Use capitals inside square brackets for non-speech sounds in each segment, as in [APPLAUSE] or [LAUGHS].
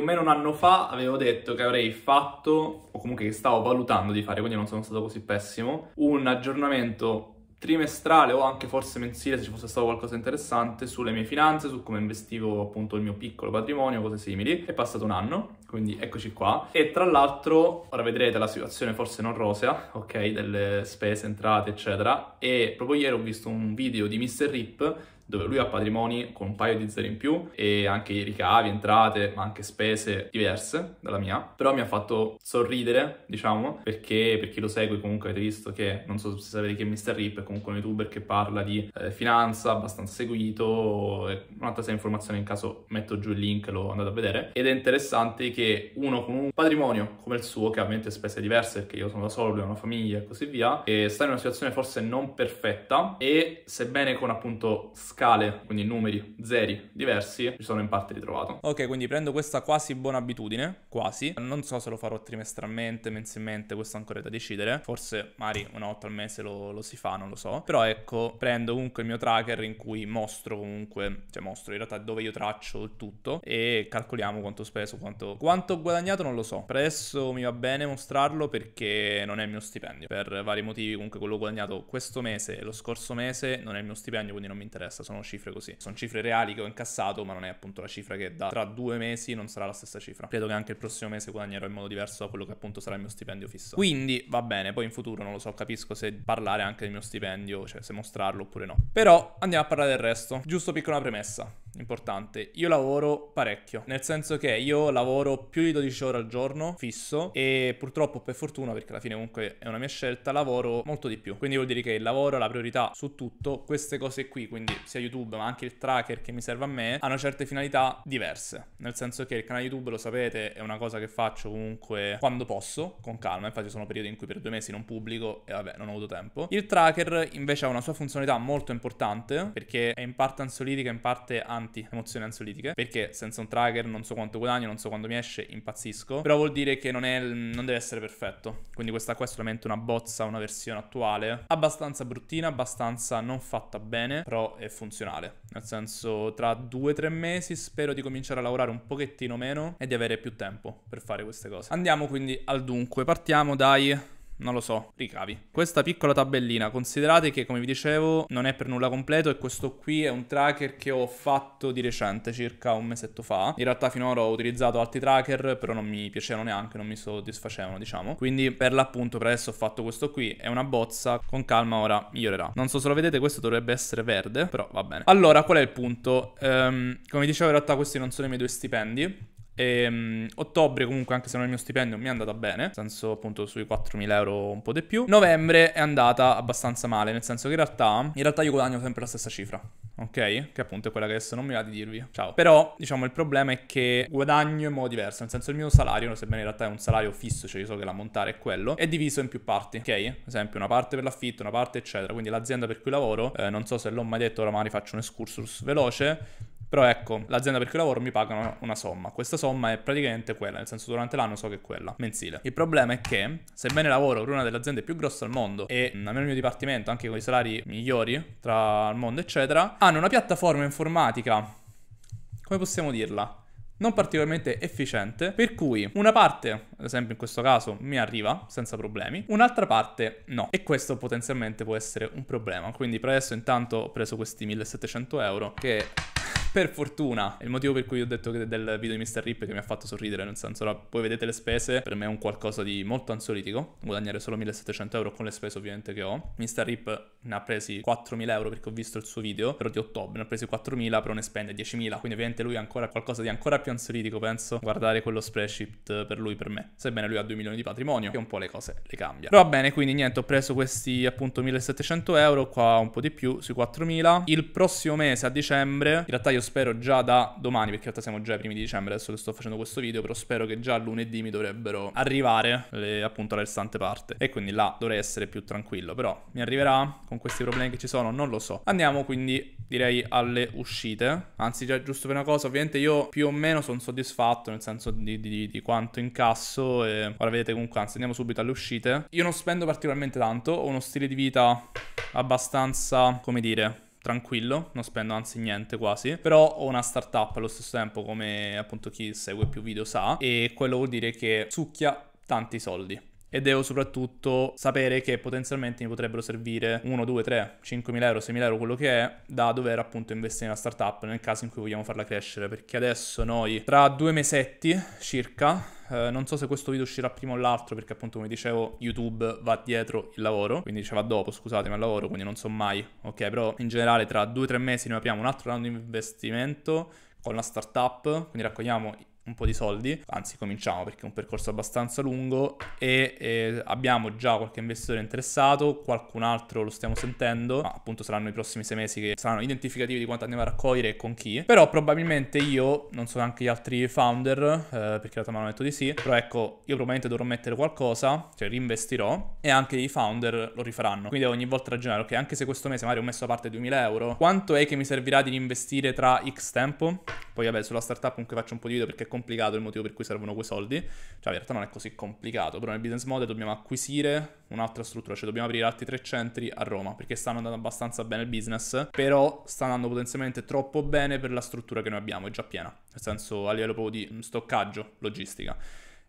più o meno un anno fa avevo detto che avrei fatto, o comunque che stavo valutando di fare, quindi non sono stato così pessimo, un aggiornamento trimestrale o anche forse mensile se ci fosse stato qualcosa interessante sulle mie finanze, su come investivo appunto il mio piccolo patrimonio, cose simili. È passato un anno, quindi eccoci qua. E tra l'altro, ora vedrete la situazione forse non rosea, ok, delle spese, entrate, eccetera. E proprio ieri ho visto un video di Mr. Rip dove lui ha patrimoni con un paio di zeri in più e anche ricavi, entrate, ma anche spese diverse dalla mia, però mi ha fatto sorridere, diciamo, perché per chi lo segue comunque avete visto che, non so se sapete che Mr. Rip è comunque un youtuber che parla di eh, finanza, abbastanza seguito, un'altra serie di informazioni in caso metto giù il link, lo andate a vedere, ed è interessante che uno con un patrimonio come il suo, che ovviamente spese diverse perché io sono da solo, lui ha una famiglia e così via, e sta in una situazione forse non perfetta e sebbene con appunto scambio scale, quindi numeri, zeri diversi, ci sono in parte ritrovato. Ok, quindi prendo questa quasi buona abitudine, quasi. Non so se lo farò trimestralmente, mensilmente, questo ancora è da decidere. Forse magari una volta al mese lo, lo si fa, non lo so. Però ecco, prendo comunque il mio tracker in cui mostro comunque, cioè mostro in realtà dove io traccio il tutto e calcoliamo quanto ho speso, quanto, quanto ho guadagnato, non lo so. Per adesso mi va bene mostrarlo perché non è il mio stipendio. Per vari motivi, comunque quello guadagnato questo mese e lo scorso mese non è il mio stipendio, quindi non mi interessa sono cifre così. Sono cifre reali che ho incassato, ma non è appunto la cifra che da tra due mesi non sarà la stessa cifra. Credo che anche il prossimo mese guadagnerò in modo diverso da quello che appunto sarà il mio stipendio fisso. Quindi va bene, poi in futuro non lo so, capisco se parlare anche del mio stipendio, cioè se mostrarlo oppure no. Però andiamo a parlare del resto. Giusto piccola premessa importante. Io lavoro parecchio, nel senso che io lavoro più di 12 ore al giorno fisso e purtroppo per fortuna, perché alla fine comunque è una mia scelta, lavoro molto di più. Quindi vuol dire che il lavoro è la priorità su tutto. Queste cose qui, quindi sia YouTube ma anche il tracker che mi serve a me, hanno certe finalità diverse. Nel senso che il canale YouTube, lo sapete, è una cosa che faccio comunque quando posso, con calma. Infatti sono periodi in cui per due mesi non pubblico e vabbè, non ho avuto tempo. Il tracker invece ha una sua funzionalità molto importante perché è in parte ansolidica, in parte anti pesanti, emozioni ansiolitiche, perché senza un tracker non so quanto guadagno, non so quando mi esce, impazzisco, però vuol dire che non, è, non deve essere perfetto, quindi questa qua è solamente una bozza, una versione attuale, abbastanza bruttina, abbastanza non fatta bene, però è funzionale, nel senso tra due o tre mesi spero di cominciare a lavorare un pochettino meno e di avere più tempo per fare queste cose. Andiamo quindi al dunque, partiamo dai non lo so, ricavi. Questa piccola tabellina, considerate che come vi dicevo non è per nulla completo e questo qui è un tracker che ho fatto di recente, circa un mesetto fa. In realtà finora ho utilizzato altri tracker, però non mi piacevano neanche, non mi soddisfacevano, diciamo. Quindi per l'appunto per adesso ho fatto questo qui, è una bozza, con calma ora migliorerà. Non so se lo vedete, questo dovrebbe essere verde, però va bene. Allora, qual è il punto? Ehm, come dicevo in realtà questi non sono i miei due stipendi, e, ehm, ottobre comunque anche se non è il mio stipendio mi è andata bene, nel senso appunto sui 4.000 euro un po' di più. Novembre è andata abbastanza male, nel senso che in realtà, in realtà io guadagno sempre la stessa cifra. Ok? Che appunto è quella che adesso non mi va di dirvi. Ciao. Però, diciamo, il problema è che guadagno in modo diverso. Nel senso, il mio salario, sebbene in realtà è un salario fisso, cioè io so che l'ammontare è quello, è diviso in più parti. Ok? Ad esempio, una parte per l'affitto, una parte, eccetera. Quindi l'azienda per cui lavoro, eh, non so se l'ho mai detto, oramai faccio un excursus veloce però ecco, l'azienda per cui lavoro mi paga una somma. Questa somma è praticamente quella, nel senso durante l'anno so che è quella, mensile. Il problema è che, sebbene lavoro per una delle aziende più grosse al mondo e almeno il mio dipartimento, anche con i salari migliori tra il mondo, eccetera, hanno una piattaforma informatica, come possiamo dirla? non particolarmente efficiente, per cui una parte, ad esempio in questo caso, mi arriva senza problemi, un'altra parte no. E questo potenzialmente può essere un problema. Quindi per adesso intanto ho preso questi 1700 euro che per fortuna. È il motivo per cui ho detto che del video di Mr. Rip che mi ha fatto sorridere, nel senso, ora voi vedete le spese, per me è un qualcosa di molto ansolitico, guadagnare solo 1700 euro con le spese ovviamente che ho. Mr. Rip ne ha presi 4000 euro perché ho visto il suo video, però di ottobre ne ha presi 4000, però ne spende 10.000, quindi ovviamente lui è ancora qualcosa di ancora più ansolitico, penso, guardare quello spreadsheet per lui, per me. Sebbene lui ha 2 milioni di patrimonio, che un po' le cose le cambia. Però va bene, quindi niente, ho preso questi appunto 1700 euro, qua un po' di più, sui 4000. Il prossimo mese, a dicembre, in realtà io io spero già da domani, perché in realtà siamo già ai primi di dicembre, adesso che sto facendo questo video, però spero che già lunedì mi dovrebbero arrivare le, appunto la restante parte. E quindi là dovrei essere più tranquillo, però mi arriverà con questi problemi che ci sono, non lo so. Andiamo quindi direi alle uscite, anzi già giusto per una cosa, ovviamente io più o meno sono soddisfatto nel senso di, di, di quanto incasso e ora vedete comunque, anzi andiamo subito alle uscite. Io non spendo particolarmente tanto, ho uno stile di vita abbastanza, come dire, tranquillo, non spendo anzi niente quasi, però ho una startup allo stesso tempo come appunto chi segue più video sa e quello vuol dire che succhia tanti soldi e devo soprattutto sapere che potenzialmente mi potrebbero servire 1, 2, 3, 5.000 euro, 6.000 euro, quello che è, da dover appunto investire in una startup nel caso in cui vogliamo farla crescere, perché adesso noi tra due mesetti circa Uh, non so se questo video uscirà prima o l'altro perché appunto come dicevo YouTube va dietro il lavoro, quindi ci va dopo scusatemi al lavoro, quindi non so mai, ok? Però in generale tra due o tre mesi noi apriamo un altro round di investimento con la startup, quindi raccogliamo un po' di soldi, anzi cominciamo perché è un percorso abbastanza lungo e, e abbiamo già qualche investitore interessato, qualcun altro lo stiamo sentendo, ma appunto saranno i prossimi sei mesi che saranno identificativi di quanto andiamo a raccogliere e con chi, però probabilmente io, non so neanche gli altri founder, eh, perché la Tamara ha detto di sì, però ecco, io probabilmente dovrò mettere qualcosa, cioè reinvestirò e anche i founder lo rifaranno, quindi devo ogni volta ragionare, ok, anche se questo mese magari ho messo a parte 2000 euro, quanto è che mi servirà di reinvestire tra X tempo? Poi vabbè, sulla startup comunque faccio un po' di video perché è complicato il motivo per cui servono quei soldi. Cioè, in realtà non è così complicato, però nel business model dobbiamo acquisire un'altra struttura, cioè dobbiamo aprire altri tre centri a Roma, perché stanno andando abbastanza bene il business, però sta andando potenzialmente troppo bene per la struttura che noi abbiamo, è già piena, nel senso a livello proprio di stoccaggio, logistica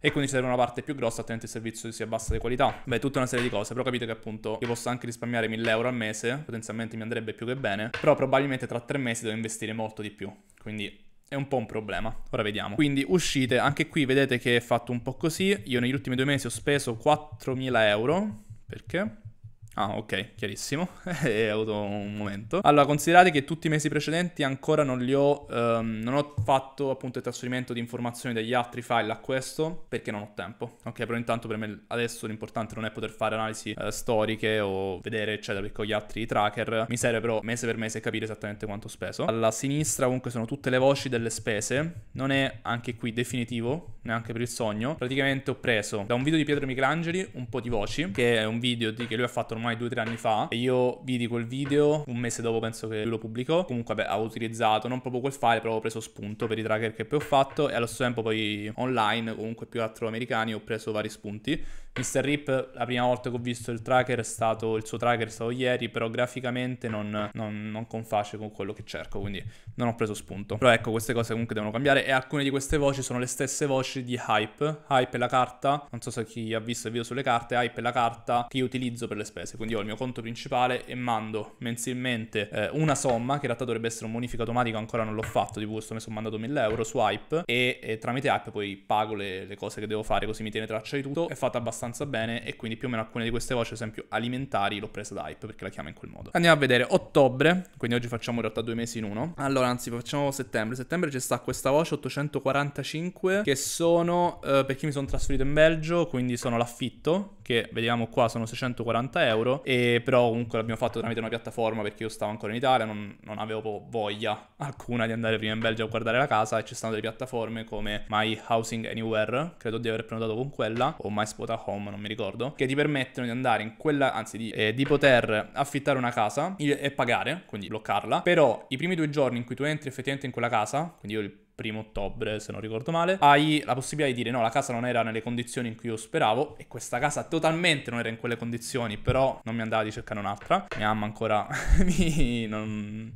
e quindi ci serve una parte più grossa, altrimenti il servizio si abbassa di qualità. Beh, tutta una serie di cose, però capite che appunto io posso anche risparmiare 1000 euro al mese, potenzialmente mi andrebbe più che bene, però probabilmente tra tre mesi devo investire molto di più, quindi è un po' un problema. Ora vediamo. Quindi uscite, anche qui vedete che è fatto un po' così. Io negli ultimi due mesi ho speso 4.000 euro. Perché? Ah, ok, chiarissimo. [LAUGHS] È avuto un momento. Allora, considerate che tutti i mesi precedenti ancora non li ho. Ehm, non ho fatto appunto il trasferimento di informazioni dagli altri file a questo perché non ho tempo. Ok, però intanto per me adesso l'importante non è poter fare analisi eh, storiche o vedere, eccetera, perché ho gli altri tracker. Mi serve però mese per mese capire esattamente quanto ho speso. Alla sinistra, comunque, sono tutte le voci delle spese. Non è anche qui definitivo, neanche per il sogno. Praticamente ho preso da un video di Pietro Michelangeli un po' di voci, che è un video di, che lui ha fatto ormai ormai due o tre anni fa. E io vidi quel video, un mese dopo penso che lo pubblicò. Comunque, beh, ho utilizzato non proprio quel file, però ho preso spunto per i tracker che poi ho fatto. E allo stesso tempo, poi online, comunque più altro americani, ho preso vari spunti. Mr. Rip, la prima volta che ho visto il tracker è stato, il suo tracker è stato ieri, però graficamente non, non, non conface con quello che cerco, quindi non ho preso spunto. Però ecco, queste cose comunque devono cambiare e alcune di queste voci sono le stesse voci di Hype. Hype è la carta, non so se chi ha visto il video sulle carte, Hype è la carta che io utilizzo per le spese, quindi ho il mio conto principale e mando mensilmente eh, una somma, che in realtà dovrebbe essere un monifica automatico, ancora non l'ho fatto, di questo mi sono mandato 1000 euro su Hype e, e tramite Hype poi pago le, le cose che devo fare così mi tiene traccia di tutto, è fatta abbastanza abbastanza bene e quindi più o meno alcune di queste voci, ad esempio alimentari, l'ho presa da Hype perché la chiama in quel modo. Andiamo a vedere ottobre, quindi oggi facciamo in realtà due mesi in uno. Allora, anzi, facciamo settembre. Settembre ci sta questa voce 845 che sono eh, chi mi sono trasferito in Belgio, quindi sono l'affitto che vediamo qua sono 640 euro e però comunque l'abbiamo fatto tramite una piattaforma perché io stavo ancora in Italia, non, non avevo voglia alcuna di andare prima in Belgio a guardare la casa e ci stanno delle piattaforme come My Housing Anywhere, credo di aver prenotato con quella, o My Spot at Home, non mi ricordo, che ti permettono di andare in quella, anzi di, eh, di poter affittare una casa e pagare, quindi bloccarla, però i primi due giorni in cui tu entri effettivamente in quella casa, quindi io il primo ottobre, se non ricordo male, hai la possibilità di dire no, la casa non era nelle condizioni in cui io speravo e questa casa totalmente non era in quelle condizioni, però non mi andava di cercare un'altra. Mia mamma ancora [LAUGHS] mi, non,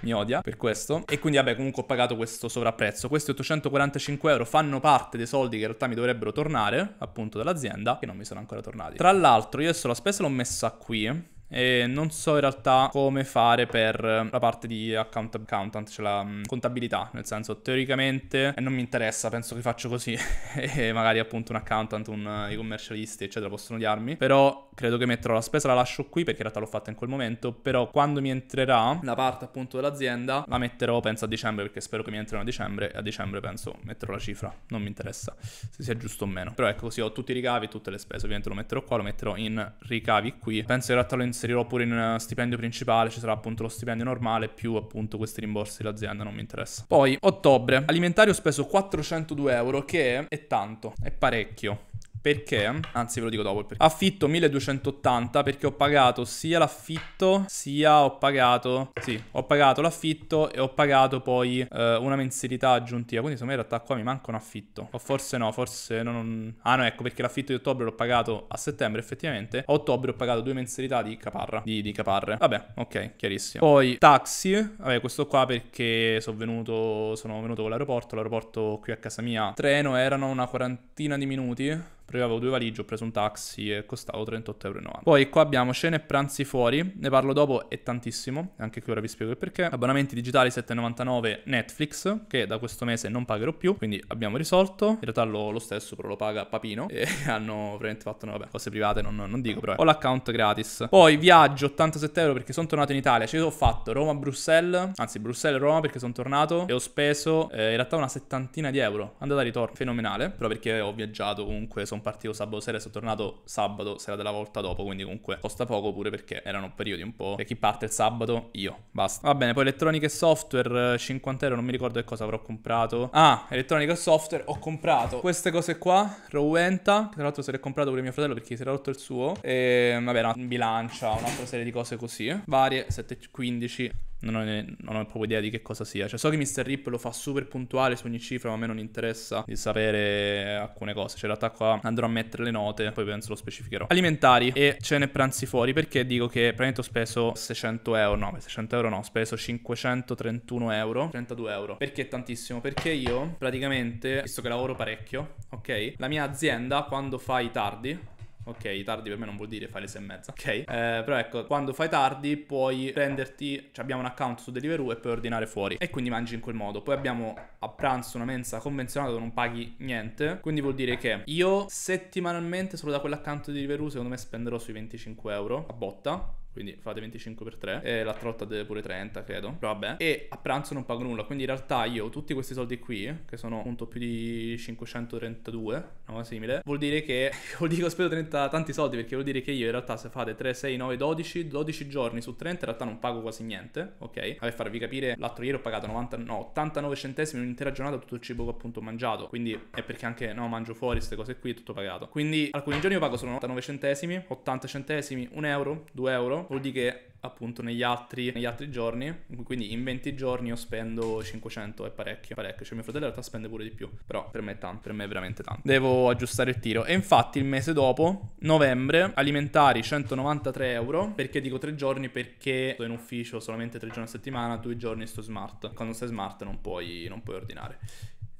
mi, odia per questo. E quindi vabbè, comunque ho pagato questo sovrapprezzo. Questi 845 euro fanno parte dei soldi che in realtà mi dovrebbero tornare, appunto, dall'azienda, che non mi sono ancora tornati. Tra l'altro, io adesso la spesa l'ho messa qui e non so in realtà come fare per ehm, la parte di account accountant, cioè la mh, mm, contabilità, nel senso teoricamente eh, non mi interessa, penso che faccio così [LAUGHS] e magari appunto un accountant, un, uh, i commercialisti eccetera possono odiarmi, però credo che metterò la spesa, la lascio qui perché in realtà l'ho fatta in quel momento, però quando mi entrerà la parte appunto dell'azienda la metterò penso a dicembre perché spero che mi entrino a dicembre e a dicembre penso metterò la cifra, non mi interessa se sia giusto o meno, però ecco così ho tutti i ricavi, e tutte le spese, ovviamente lo metterò qua, lo metterò in ricavi qui, penso in realtà lo inserirò pure in eh, stipendio principale, ci sarà appunto lo stipendio normale più appunto questi rimborsi dell'azienda, non mi interessa. Poi ottobre, alimentari ho speso 402 euro che è tanto, è parecchio. Perché? Anzi ve lo dico dopo il perché. Affitto 1280 perché ho pagato sia l'affitto sia ho pagato... Sì, ho pagato l'affitto e ho pagato poi eh, una mensilità aggiuntiva. Quindi secondo me in realtà qua mi manca un affitto. O forse no, forse non... Ah no, ecco perché l'affitto di ottobre l'ho pagato a settembre effettivamente. A ottobre ho pagato due mensilità di caparra. Di, di caparre. Vabbè, ok, chiarissimo. Poi taxi. Vabbè, questo qua perché sono venuto, sono venuto con l'aeroporto. L'aeroporto qui a casa mia. Treno erano una quarantina di minuti perché avevo due valigie, ho preso un taxi e costavo 38,90 euro. Poi qua abbiamo cene e pranzi fuori, ne parlo dopo, è tantissimo, anche qui ora vi spiego il perché. Abbonamenti digitali 7,99 Netflix, che da questo mese non pagherò più, quindi abbiamo risolto. In realtà lo, lo stesso, però lo paga Papino [LAUGHS] e hanno veramente fatto, no, vabbè, cose private non, non dico, però eh. ho l'account gratis. Poi viaggio 87 euro perché sono tornato in Italia, cioè ho fatto Roma-Bruxelles, anzi Bruxelles-Roma perché sono tornato e ho speso eh, in realtà una settantina di euro, andata a ritorno, fenomenale, però perché ho viaggiato comunque, sono sono partito sabato sera e sono tornato sabato sera della volta dopo, quindi comunque costa poco pure perché erano periodi un po'... E chi parte il sabato? Io, basta. Va bene, poi elettronica e software, 50 eh, euro, non mi ricordo che cosa avrò comprato. Ah, elettronica e software, ho comprato queste cose qua, Rowenta, che tra l'altro se l'è comprato pure mio fratello perché si era rotto il suo. E vabbè, una bilancia, un'altra serie di cose così, varie, 715. Non ho, non ho, proprio idea di che cosa sia. Cioè, so che Mr. Rip lo fa super puntuale su ogni cifra, ma a me non interessa di sapere alcune cose. Cioè, in realtà qua andrò a mettere le note, poi penso lo specificherò. Alimentari e cene e pranzi fuori, perché dico che praticamente ho speso 600 euro, no, 600 euro no, ho speso 531 euro, 32 euro. Perché tantissimo? Perché io praticamente, visto che lavoro parecchio, ok? La mia azienda, quando fai tardi, ok? Tardi per me non vuol dire fare le sei e mezza, ok? Eh, però ecco, quando fai tardi puoi prenderti, cioè abbiamo un account su Deliveroo e puoi ordinare fuori e quindi mangi in quel modo. Poi abbiamo a pranzo una mensa convenzionata dove non paghi niente, quindi vuol dire che io settimanalmente solo da quell'account di Deliveroo secondo me spenderò sui 25 euro a botta quindi fate 25 per 3 e la trotta deve pure 30 credo però vabbè e a pranzo non pago nulla quindi in realtà io tutti questi soldi qui che sono appunto più di 532 una cosa simile vuol dire che [LAUGHS] vuol dire che ho speso 30, tanti soldi perché vuol dire che io in realtà se fate 3 6 9 12 12 giorni su 30 in realtà non pago quasi niente ok per farvi capire l'altro ieri ho pagato 90, no, 89 centesimi un'intera giornata tutto il cibo che ho appunto mangiato quindi è perché anche no mangio fuori queste cose qui tutto pagato quindi alcuni giorni io pago solo 99 centesimi 80 centesimi 1 euro 2 euro vuol dire che appunto negli altri, negli altri, giorni, quindi in 20 giorni io spendo 500 è parecchio, parecchio, cioè mio fratello in realtà spende pure di più, però per me è tanto, per me è veramente tanto. Devo aggiustare il tiro e infatti il mese dopo, novembre, alimentari 193 euro, perché dico tre giorni? Perché sto in ufficio solamente tre giorni a settimana, due giorni sto smart, quando sei smart non puoi, non puoi ordinare,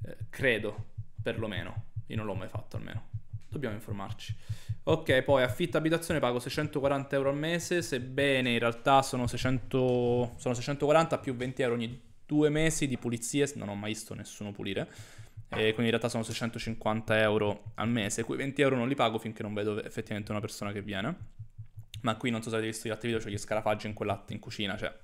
eh, credo perlomeno, io non l'ho mai fatto almeno, dobbiamo informarci. Ok, poi affitto abitazione pago 640 euro al mese, sebbene in realtà sono, 600, sono 640 più 20 euro ogni due mesi di pulizie, non ho mai visto nessuno pulire. E quindi in realtà sono 650 euro al mese. Quei 20 euro non li pago finché non vedo effettivamente una persona che viene. Ma qui non so se avete visto gli altri video, c'è cioè gli scarafaggi in, in cucina, cioè...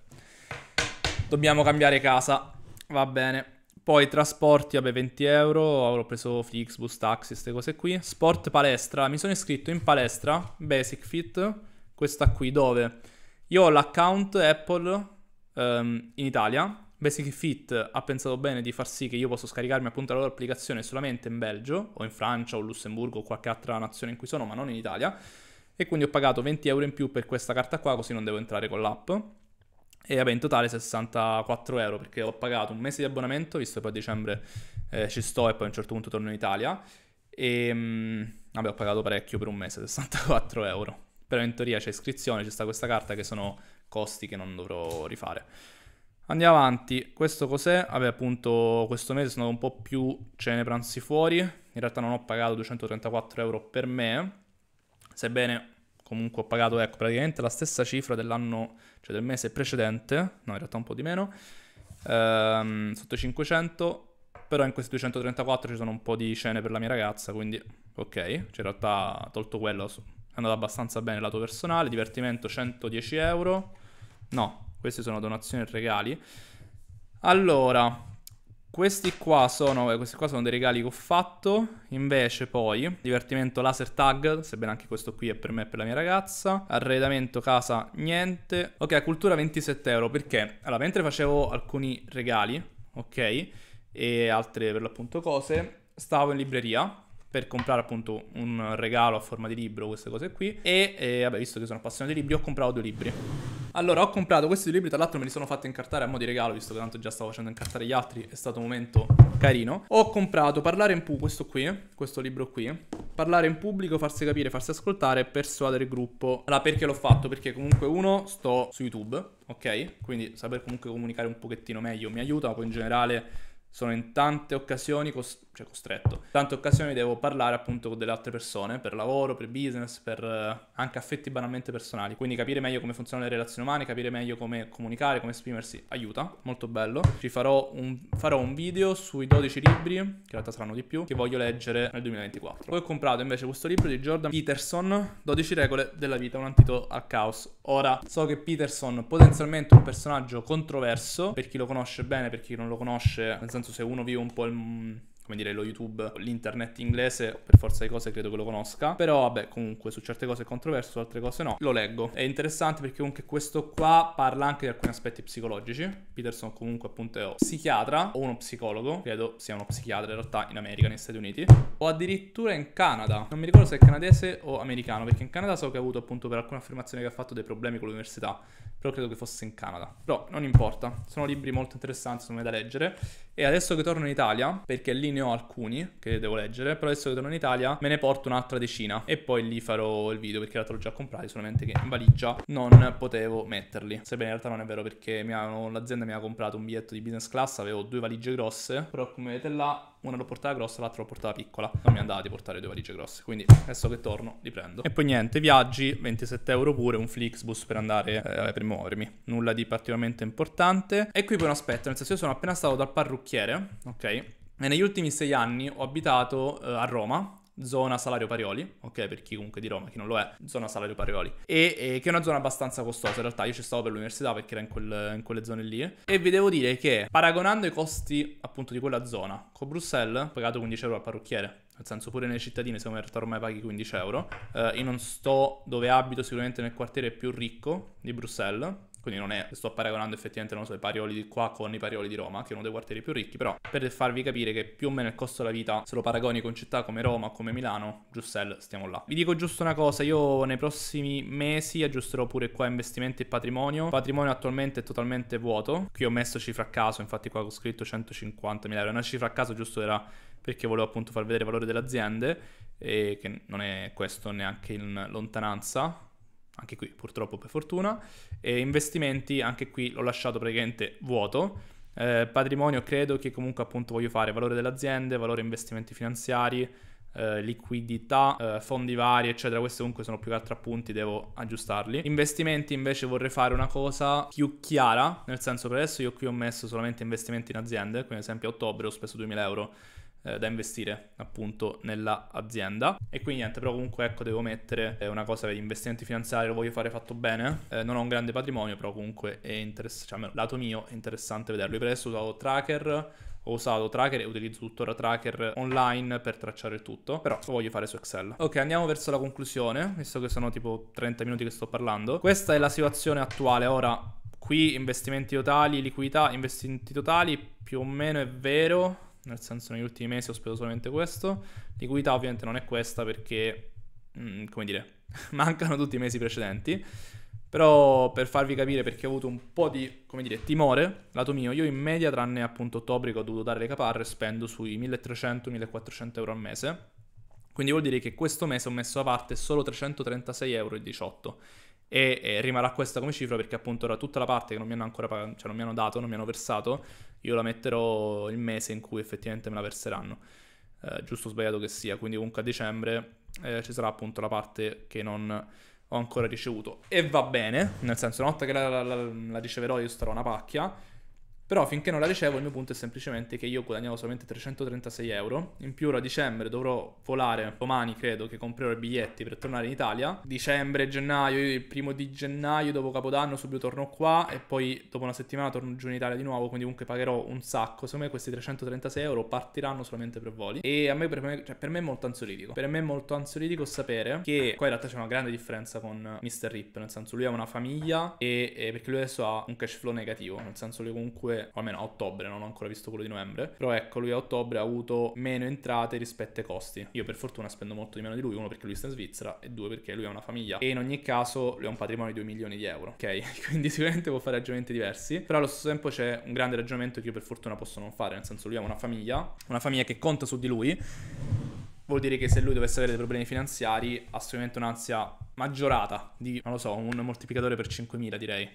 Dobbiamo cambiare casa. Va bene. Poi trasporti, vabbè, 20 euro, avrò preso Flixbus, taxi, queste cose qui. Sport palestra, mi sono iscritto in palestra, Basic Fit, questa qui, dove io ho l'account Apple um, in Italia. Basic Fit ha pensato bene di far sì che io possa scaricarmi appunto la loro applicazione solamente in Belgio, o in Francia, o Lussemburgo, o qualche altra nazione in cui sono, ma non in Italia. E quindi ho pagato 20 euro in più per questa carta qua, così non devo entrare con l'app. E vabbè, in totale 64 euro perché ho pagato un mese di abbonamento, visto che poi a dicembre eh, ci sto e poi a un certo punto torno in Italia. E ehm, mh, vabbè, ho pagato parecchio per un mese, 64 [LAUGHS] euro. Però in teoria c'è iscrizione, c'è sta questa carta che sono costi che non dovrò rifare. Andiamo avanti, questo cos'è? Vabbè, appunto, questo mese sono un po' più cene pranzi fuori. In realtà non ho pagato 234 euro per me, sebbene comunque ho pagato ecco, praticamente la stessa cifra dell'anno, cioè del mese precedente, no in realtà un po' di meno, ehm, sotto i 500, però in questi 234 ci sono un po' di scene per la mia ragazza, quindi ok, cioè in realtà tolto quello è andato abbastanza bene il lato personale, divertimento 110 euro, no, queste sono donazioni e regali. Allora, questi qua, sono, eh, questi qua sono dei regali che ho fatto, invece poi divertimento laser tag, sebbene anche questo qui è per me e per la mia ragazza, arredamento casa niente, ok cultura 27 euro perché allora mentre facevo alcuni regali, ok, e altre per l'appunto cose, stavo in libreria per comprare appunto un regalo a forma di libro, queste cose qui. E, e eh, vabbè, visto che sono appassionato di libri, ho comprato due libri. Allora, ho comprato questi due libri, tra l'altro me li sono fatti incartare a mo' di regalo, visto che tanto già stavo facendo incartare gli altri, è stato un momento carino. Ho comprato Parlare in pubblico, questo qui, questo libro qui. Parlare in pubblico, farsi capire, farsi ascoltare, persuadere il gruppo. Allora, perché l'ho fatto? Perché comunque uno, sto su YouTube, ok? Quindi saper comunque comunicare un pochettino meglio mi aiuta, poi in generale sono in tante occasioni cos- cioè costretto. Tante occasioni devo parlare appunto con delle altre persone, per lavoro, per business, per eh, anche affetti banalmente personali. Quindi capire meglio come funzionano le relazioni umane, capire meglio come comunicare, come esprimersi, aiuta, molto bello. Ci farò un, farò un video sui 12 libri, che in realtà saranno di più, che voglio leggere nel 2024. Poi ho comprato invece questo libro di Jordan Peterson, 12 regole della vita, un antito al caos. Ora, so che Peterson potenzialmente un personaggio controverso, per chi lo conosce bene, per chi non lo conosce, nel senso se uno vive un po' il mm, come dire, lo YouTube, l'internet inglese, per forza di cose credo che lo conosca, però vabbè, comunque su certe cose è controverso, su altre cose no. Lo leggo. È interessante perché comunque questo qua parla anche di alcuni aspetti psicologici. Peterson comunque appunto è o psichiatra o uno psicologo, credo sia uno psichiatra in realtà in America, negli Stati Uniti, o addirittura in Canada. Non mi ricordo se è canadese o americano, perché in Canada so che ha avuto appunto per alcune affermazioni che ha fatto dei problemi con l'università, però credo che fosse in Canada. Però non importa, sono libri molto interessanti, secondo me da leggere e adesso che torno in Italia, perché lì ne ho alcuni che devo leggere, però adesso che torno in Italia me ne porto un'altra decina e poi lì farò il video perché l'altro l'ho già comprato, solamente che in valigia non potevo metterli. Sebbene in realtà non è vero perché l'azienda mi ha comprato un biglietto di business class, avevo due valigie grosse, però come vedete là una l'ho portata grossa, l'altra l'ho portata piccola. Non mi andava di portare due valigie grosse, quindi adesso che torno li prendo. E poi niente, viaggi, 27 euro pure, un Flixbus per andare eh, per muovermi. Nulla di particolarmente importante. E qui poi un aspetto, nel senso io sono appena stato dal parrucchiere, ok? E negli ultimi sei anni ho abitato eh, a Roma zona salario Parioli, ok, per chi comunque di Roma, chi non lo è, zona salario Parioli, e, e che è una zona abbastanza costosa, in realtà io ci stavo per l'università perché era in, quel, in quelle zone lì, e vi devo dire che paragonando i costi appunto di quella zona, con Bruxelles ho pagato 15 euro al parrucchiere, nel senso pure nelle cittadine secondo in realtà ormai paghi 15 euro, eh, io non sto dove abito sicuramente nel quartiere più ricco di Bruxelles, quindi non è, sto paragonando effettivamente, non so, i parioli di qua con i parioli di Roma, che è uno dei quartieri più ricchi, però per farvi capire che più o meno il costo della vita, se lo paragoni con città come Roma, o come Milano, Giussel, stiamo là. Vi dico giusto una cosa, io nei prossimi mesi aggiusterò pure qua investimenti e patrimonio, il patrimonio attualmente è totalmente vuoto, qui ho messo cifra a caso, infatti qua ho scritto 150.000 euro, una cifra a caso giusto era perché volevo appunto far vedere il valore delle aziende, e che non è questo neanche in lontananza, anche qui purtroppo per fortuna, e investimenti anche qui l'ho lasciato praticamente vuoto. Eh, patrimonio credo che comunque appunto voglio fare valore delle aziende, valore investimenti finanziari, eh, liquidità, eh, fondi vari, eccetera. Questi comunque sono più che altro appunti, devo aggiustarli. Investimenti invece vorrei fare una cosa più chiara, nel senso per adesso io qui ho messo solamente investimenti in aziende, quindi ad esempio a ottobre ho speso 2000 euro eh, da investire appunto nell'azienda e quindi niente però comunque ecco devo mettere eh, una cosa per gli investimenti finanziari lo voglio fare fatto bene eh, non ho un grande patrimonio però comunque è interessante cioè almeno lato mio è interessante vederlo io per adesso usato tracker ho usato tracker e utilizzo tuttora tracker online per tracciare il tutto, però lo voglio fare su Excel. Ok, andiamo verso la conclusione, visto che sono tipo 30 minuti che sto parlando. Questa è la situazione attuale, ora qui investimenti totali, liquidità, investimenti totali, più o meno è vero, nel senso negli ultimi mesi ho speso solamente questo, liquidità ovviamente non è questa perché, mh, mm, come dire, [LAUGHS] mancano tutti i mesi precedenti, però per farvi capire perché ho avuto un po' di, come dire, timore, lato mio, io in media tranne appunto ottobre che ho dovuto dare le caparre spendo sui 1300-1400 euro al mese, quindi vuol dire che questo mese ho messo a parte solo 336,18 euro e, e, rimarrà questa come cifra perché appunto ora tutta la parte che non mi hanno ancora pagato, cioè non mi hanno dato, non mi hanno versato, io la metterò il mese in cui effettivamente me la verseranno. Eh, giusto o sbagliato che sia, quindi comunque a dicembre eh, ci sarà appunto la parte che non ho ancora ricevuto e va bene, nel senso una volta che la, la, la riceverò io starò una pacchia però finché non la ricevo il mio punto è semplicemente che io guadagnavo solamente 336 euro, in più ora a dicembre dovrò volare, domani credo che comprerò i biglietti per tornare in Italia, dicembre, gennaio, il primo di gennaio dopo Capodanno subito torno qua e poi dopo una settimana torno giù in Italia di nuovo, quindi comunque pagherò un sacco, secondo me questi 336 euro partiranno solamente per voli e a me per me, cioè, per me è molto ansiolitico, per me è molto ansiolitico sapere che qua in realtà c'è una grande differenza con Mr. Rip, nel senso lui ha una famiglia e, e perché lui adesso ha un cash flow negativo, nel senso lui comunque o almeno a ottobre, non ho ancora visto quello di novembre, però ecco, lui a ottobre ha avuto meno entrate rispetto ai costi. Io per fortuna spendo molto di meno di lui, uno perché lui sta in Svizzera e due perché lui ha una famiglia e in ogni caso lui ha un patrimonio di 2 milioni di euro, ok? [LAUGHS] Quindi sicuramente può fare ragionamenti diversi, però allo stesso tempo c'è un grande ragionamento che io per fortuna posso non fare, nel senso lui ha una famiglia, una famiglia che conta su di lui vuol dire che se lui dovesse avere dei problemi finanziari ha sicuramente un'ansia maggiorata di, non lo so, un moltiplicatore per 5.000 direi.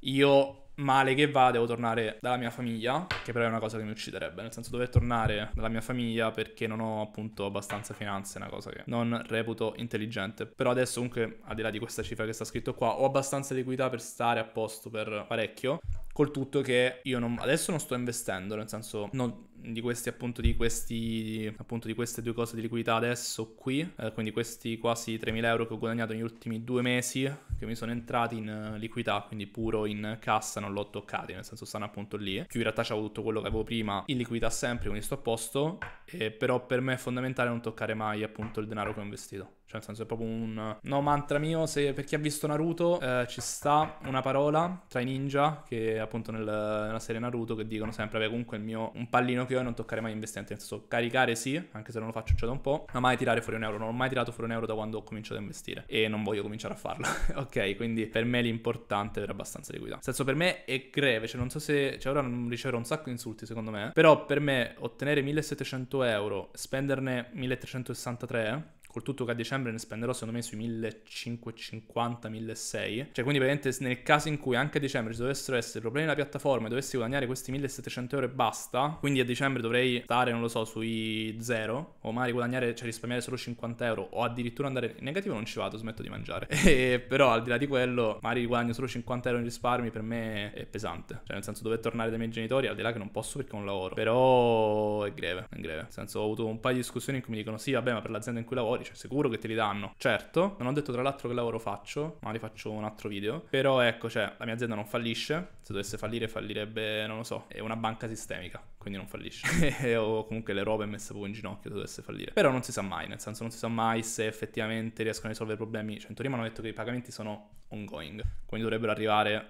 Io male che va, devo tornare dalla mia famiglia, che però è una cosa che mi ucciderebbe. Nel senso, dover tornare dalla mia famiglia perché non ho appunto abbastanza finanze, è una cosa che non reputo intelligente. Però adesso, comunque, al di là di questa cifra che sta scritto qua, ho abbastanza liquidità per stare a posto per parecchio. Col tutto che io non, adesso non sto investendo, nel senso, non, di questi appunto di questi appunto di queste due cose di liquidità adesso qui eh, quindi questi quasi 3.000 euro che ho guadagnato negli ultimi due mesi che mi sono entrati in eh, liquidità quindi puro in cassa non l'ho toccati nel senso stanno appunto lì più in realtà c'avevo tutto quello che avevo prima in liquidità sempre quindi sto a posto eh, però per me è fondamentale non toccare mai appunto il denaro che ho investito cioè, nel senso, è proprio un. No, mantra mio. Se per chi ha visto Naruto, eh, ci sta una parola tra i ninja, che appunto nel, nella serie Naruto, che dicono sempre: Beh, comunque il mio. Un pallino che ho è non toccare mai investimenti. Nel senso, caricare sì, anche se non lo faccio già da un po', ma mai tirare fuori un euro. Non ho mai tirato fuori un euro da quando ho cominciato a investire. E non voglio cominciare a farlo. [LAUGHS] ok, quindi per me l'importante è avere abbastanza liquidità. Nel senso, per me è greve. Cioè, non so se. Cioè, ora non riceverò un sacco di insulti, secondo me. Però per me ottenere 1700 euro, spenderne 1363 col tutto che a dicembre ne spenderò secondo me sui 1550 1600 cioè quindi praticamente nel caso in cui anche a dicembre ci dovessero essere problemi nella piattaforma e dovessi guadagnare questi 1700 euro e basta quindi a dicembre dovrei stare non lo so sui 0 o magari guadagnare cioè risparmiare solo 50 euro o addirittura andare in negativo non ci vado smetto di mangiare [LAUGHS] e, però al di là di quello magari guadagno solo 50 euro in risparmi per me è pesante cioè nel senso dover tornare dai miei genitori al di là che non posso perché ho un lavoro però è greve è greve nel senso ho avuto un paio di discussioni in cui mi dicono sì vabbè ma per l'azienda in cui lavori fuori, cioè sicuro che te li danno. Certo, non ho detto tra l'altro che lavoro faccio, ma magari faccio un altro video, però ecco, cioè, la mia azienda non fallisce, se dovesse fallire fallirebbe, non lo so, è una banca sistemica, quindi non fallisce. [LAUGHS] o comunque l'Europa è messa proprio in ginocchio se dovesse fallire. Però non si sa mai, nel senso non si sa mai se effettivamente riescono a risolvere problemi. Cioè, in teoria mi hanno detto che i pagamenti sono ongoing, quindi dovrebbero arrivare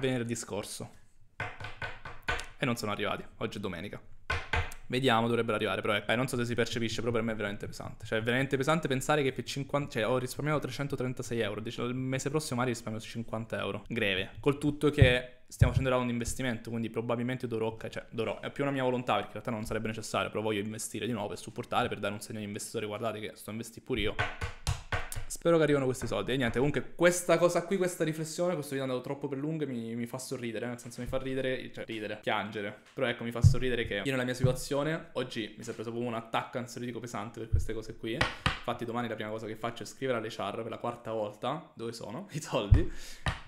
venerdì scorso. E non sono arrivati, oggi è domenica. Vediamo, dovrebbe arrivare. Però beh, ecco, non so se si percepisce, però per me è veramente pesante. Cioè, è veramente pesante pensare che per 50... Cioè, ho risparmiato 336 euro. Dice, il mese prossimo magari risparmio 50 euro. Greve. Col tutto che stiamo facendo un investimento, quindi probabilmente dovrò... Cioè, dovrò. È più una mia volontà, perché in realtà non sarebbe necessario, però voglio investire di nuovo per supportare, per dare un segno agli investitori. Guardate che sto investendo pure io. Spero che arrivano questi soldi. E niente, comunque questa cosa qui, questa riflessione, questo video è andato troppo per lungo e mi, mi, fa sorridere. Nel senso mi fa ridere, cioè ridere, piangere. Però ecco, mi fa sorridere che io nella mia situazione, oggi mi si è preso proprio un attacco ansiolitico pesante per queste cose qui. Infatti domani la prima cosa che faccio è scrivere alle char per la quarta volta dove sono [LAUGHS] i soldi.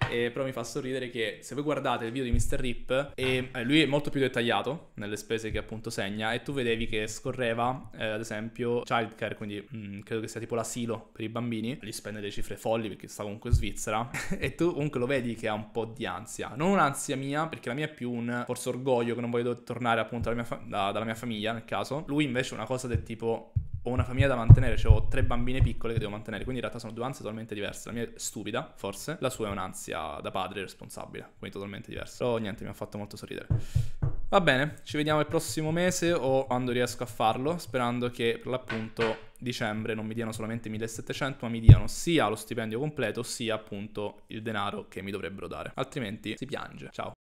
E però mi fa sorridere che se voi guardate il video di Mr. Rip, e, eh, lui è molto più dettagliato nelle spese che appunto segna e tu vedevi che scorreva eh, ad esempio childcare, quindi mh, mm, credo che sia tipo l'asilo per i bambini, lì spende delle cifre folli perché sta comunque in Svizzera [LAUGHS] e tu comunque lo vedi che ha un po' di ansia, non un'ansia mia perché la mia è più un forse orgoglio che non voglio tornare appunto dalla mia, fa- da, dalla mia famiglia nel caso, lui invece è una cosa del tipo ho una famiglia da mantenere, cioè ho tre bambine piccole che devo mantenere, quindi in realtà sono due ansie totalmente diverse. La mia è stupida, forse, la sua è un'ansia da padre responsabile, quindi totalmente diversa. Però niente, mi ha fatto molto sorridere. Va bene, ci vediamo il prossimo mese o quando riesco a farlo, sperando che per l'appunto dicembre non mi diano solamente 1700, ma mi diano sia lo stipendio completo, sia appunto il denaro che mi dovrebbero dare. Altrimenti si piange. Ciao.